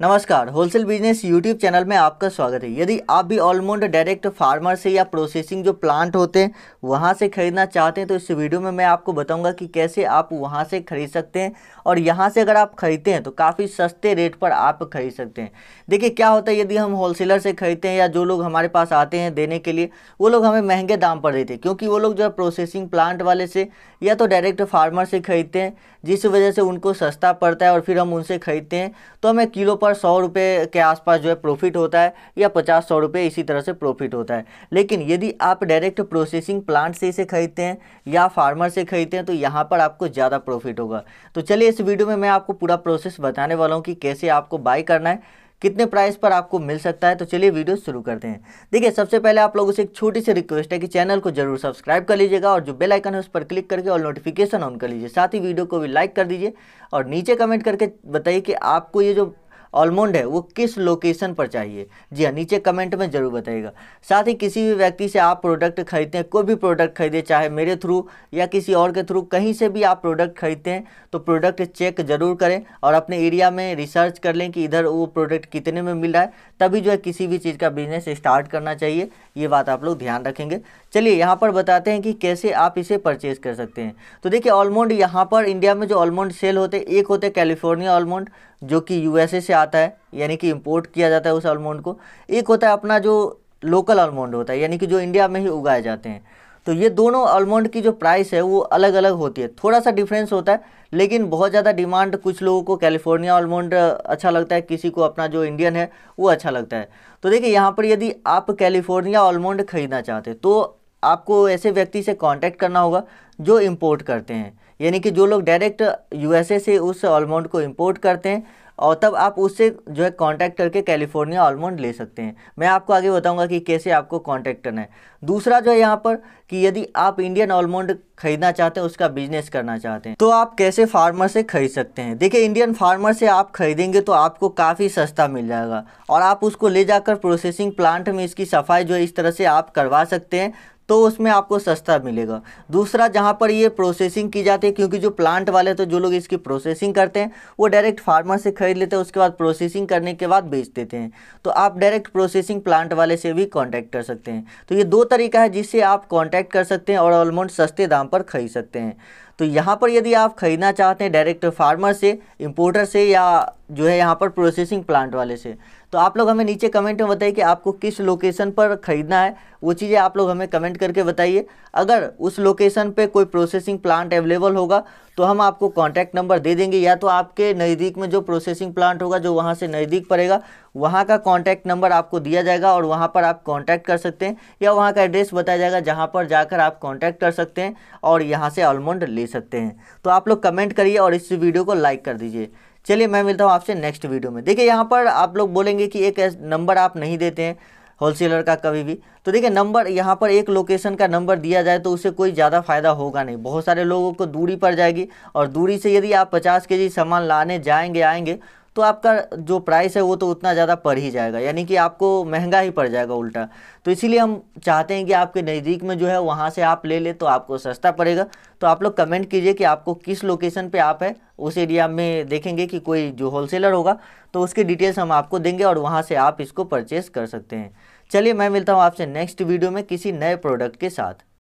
नमस्कार wholesale business YouTube channel में आपका स्वागत है यदि आप भी ऑलमोंड डायरेक्ट फार्मर से या प्रोसेसिंग जो प्लांट होते हैं वहाँ से ख़रीदना चाहते हैं तो इस वीडियो में मैं आपको बताऊंगा कि कैसे आप वहाँ से ख़रीद सकते हैं और यहाँ से अगर आप ख़रीदते हैं तो काफ़ी सस्ते रेट पर आप ख़रीद सकते हैं देखिए क्या होता है यदि हम होलसेलर से ख़रीदते हैं या जो लोग हमारे पास आते हैं देने के लिए वो लोग हमें महंगे दाम पर देते हैं क्योंकि वो लोग जो है प्रोसेसिंग प्लांट वाले से या तो डायरेक्ट फार्मर से ख़रीदते हैं जिस वजह से उनको सस्ता पड़ता है और फिर हम उनसे ख़रीदते हैं तो हमें किलो ऊपर सौ रुपये के आसपास जो है प्रॉफिट होता है या पचास सौ रुपये इसी तरह से प्रॉफिट होता है लेकिन यदि आप डायरेक्ट प्रोसेसिंग प्लांट से इसे खरीदते हैं या फार्मर से खरीदते हैं तो यहाँ पर आपको ज़्यादा प्रॉफिट होगा तो चलिए इस वीडियो में मैं आपको पूरा प्रोसेस बताने वाला हूँ कि कैसे आपको बाई करना है कितने प्राइस पर आपको मिल सकता है तो चलिए वीडियो शुरू करते हैं देखिए सबसे पहले आप लोगों से एक छोटी सी रिक्वेस्ट है कि चैनल को जरूर सब्सक्राइब कर लीजिएगा और जो बेल आइकन है उस पर क्लिक करके और नोटिफिकेशन ऑन कर लीजिए साथ ही वीडियो को भी लाइक कर दीजिए और नीचे कमेंट करके बताइए कि आपको ये जो ऑलमोंड है वो किस लोकेशन पर चाहिए जी हाँ नीचे कमेंट में ज़रूर बताइएगा साथ ही किसी भी व्यक्ति से आप प्रोडक्ट खरीदते हैं कोई भी प्रोडक्ट खरीदे चाहे मेरे थ्रू या किसी और के थ्रू कहीं से भी आप प्रोडक्ट खरीदते हैं तो प्रोडक्ट चेक ज़रूर करें और अपने एरिया में रिसर्च कर लें कि इधर वो प्रोडक्ट कितने में मिल रहा है तभी जो है किसी भी चीज़ का बिजनेस स्टार्ट करना चाहिए ये बात आप लोग ध्यान रखेंगे चलिए यहाँ पर बताते हैं कि कैसे आप इसे परचेज कर सकते हैं तो देखिए ऑलमोंड यहाँ पर इंडिया में जो ऑलमोंड सेल होते हैं एक होते हैं कैलिफोर्निया ऑलमोंड जो कि यूएसए से आता है यानी कि इम्पोर्ट किया जाता है उस ऑलमोंड को एक होता है अपना जो लोकल ऑलमोंड होता है यानी कि जो इंडिया में ही उगाए जाते हैं तो ये दोनों आलमंड की जो प्राइस है वो अलग अलग होती है थोड़ा सा डिफरेंस होता है लेकिन बहुत ज़्यादा डिमांड कुछ लोगों को कैलिफोर्निया आलमंड अच्छा लगता है किसी को अपना जो इंडियन है वो अच्छा लगता है तो देखिए यहाँ पर यदि आप कैलिफोर्निया आलमंड खरीदना चाहते तो आपको ऐसे व्यक्ति से कॉन्टैक्ट करना होगा जो इम्पोर्ट करते हैं यानी कि जो लोग डायरेक्ट यूएसए से उस आलमंड को इम्पोर्ट करते हैं और तब आप उससे जो है कांटेक्ट करके कैलिफोर्निया आलमंड ले सकते हैं मैं आपको आगे बताऊंगा कि कैसे आपको कांटेक्ट करना है दूसरा जो है यहाँ पर कि यदि आप इंडियन ऑलमंड खरीदना चाहते हैं उसका बिजनेस करना चाहते हैं तो आप कैसे फार्मर से खरीद सकते हैं देखिए इंडियन फार्मर से आप खरीदेंगे तो आपको काफ़ी सस्ता मिल जाएगा और आप उसको ले जाकर प्रोसेसिंग प्लांट में इसकी सफाई जो है इस तरह से आप करवा सकते हैं तो उसमें आपको सस्ता मिलेगा दूसरा जहाँ पर ये प्रोसेसिंग की जाती है क्योंकि जो प्लांट वाले तो जो लोग इसकी प्रोसेसिंग करते हैं वो डायरेक्ट फार्मर से खरीद लेते हैं उसके बाद प्रोसेसिंग करने के बाद बेच देते हैं तो आप डायरेक्ट प्रोसेसिंग प्लांट वाले से भी कॉन्टैक्ट कर सकते हैं तो ये दो तरीका है जिससे आप कॉन्टैक्ट कर सकते हैं और ऑलमोस्ट सस्ते दाम पर खरीद सकते हैं तो यहाँ पर यदि आप ख़रीदना चाहते हैं डायरेक्ट फार्मर से इम्पोर्टर से या जो है यहाँ पर प्रोसेसिंग प्लांट वाले से तो आप लोग हमें नीचे कमेंट में बताइए कि आपको किस लोकेशन पर ख़रीदना है वो चीज़ें आप लोग हमें कमेंट करके बताइए अगर उस लोकेशन पे कोई प्रोसेसिंग प्लांट अवेलेबल होगा तो हम आपको कांटेक्ट नंबर दे देंगे या तो आपके नज़दीक में जो प्रोसेसिंग प्लांट होगा जो वहाँ से नज़दीक पड़ेगा वहाँ का कांटेक्ट नंबर आपको दिया जाएगा और वहाँ पर आप कांटेक्ट कर सकते हैं या वहाँ का एड्रेस बताया जाएगा जहाँ पर जाकर आप कांटेक्ट कर सकते हैं और यहाँ से आलमंड ले सकते हैं तो आप लोग कमेंट करिए और इस वीडियो को लाइक कर दीजिए चलिए मैं मिलता हूँ आपसे नेक्स्ट वीडियो में देखिए यहाँ पर आप लोग बोलेंगे कि एक नंबर आप नहीं देते हैं होलसेलर का कभी भी तो देखिए नंबर यहाँ पर एक लोकेशन का नंबर दिया जाए तो उससे कोई ज़्यादा फायदा होगा नहीं बहुत सारे लोगों को दूरी पर जाएगी और दूरी से यदि आप पचास के जी सामान लाने जाएंगे आएंगे तो आपका जो प्राइस है वो तो उतना ज़्यादा पड़ ही जाएगा यानी कि आपको महंगा ही पड़ जाएगा उल्टा तो इसीलिए हम चाहते हैं कि आपके नज़दीक में जो है वहाँ से आप ले ले तो आपको सस्ता पड़ेगा तो आप लोग कमेंट कीजिए कि आपको किस लोकेशन पे आप है उस एरिया में देखेंगे कि कोई जो होलसेलर होगा तो उसके डिटेल्स हम आपको देंगे और वहाँ से आप इसको परचेस कर सकते हैं चलिए मैं मिलता हूँ आपसे नेक्स्ट वीडियो में किसी नए प्रोडक्ट के साथ